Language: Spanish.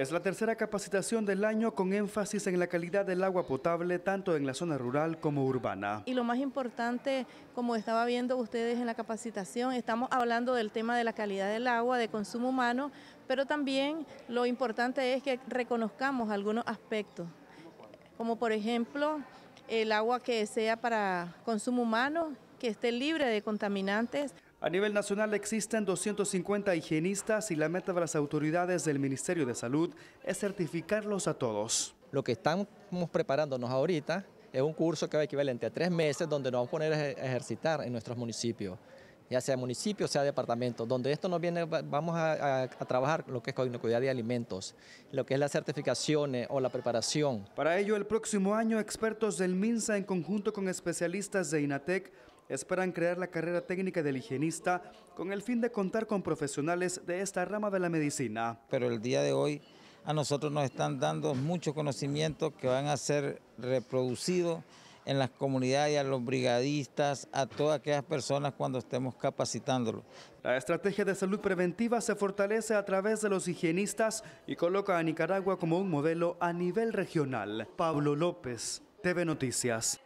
Es la tercera capacitación del año con énfasis en la calidad del agua potable tanto en la zona rural como urbana. Y lo más importante, como estaba viendo ustedes en la capacitación, estamos hablando del tema de la calidad del agua, de consumo humano, pero también lo importante es que reconozcamos algunos aspectos, como por ejemplo el agua que sea para consumo humano, que esté libre de contaminantes. A nivel nacional existen 250 higienistas y la meta de las autoridades del Ministerio de Salud es certificarlos a todos. Lo que estamos preparándonos ahorita es un curso que va equivalente a tres meses donde nos vamos a poner a ejercitar en nuestros municipios ya sea municipio, sea departamento, donde esto nos viene, vamos a, trabajar lo que es inocuidad de alimentos, lo que es las certificaciones o la preparación. Para ello, el próximo año, expertos del MINSA en conjunto con especialistas de INATEC esperan crear la carrera técnica del higienista con el fin de contar con profesionales de esta rama de la medicina. Pero el día de hoy a nosotros nos están dando mucho conocimiento que van a ser reproducidos en las comunidades, a los brigadistas, a todas aquellas personas cuando estemos capacitándolos. La estrategia de salud preventiva se fortalece a través de los higienistas y coloca a Nicaragua como un modelo a nivel regional. Pablo López, TV Noticias.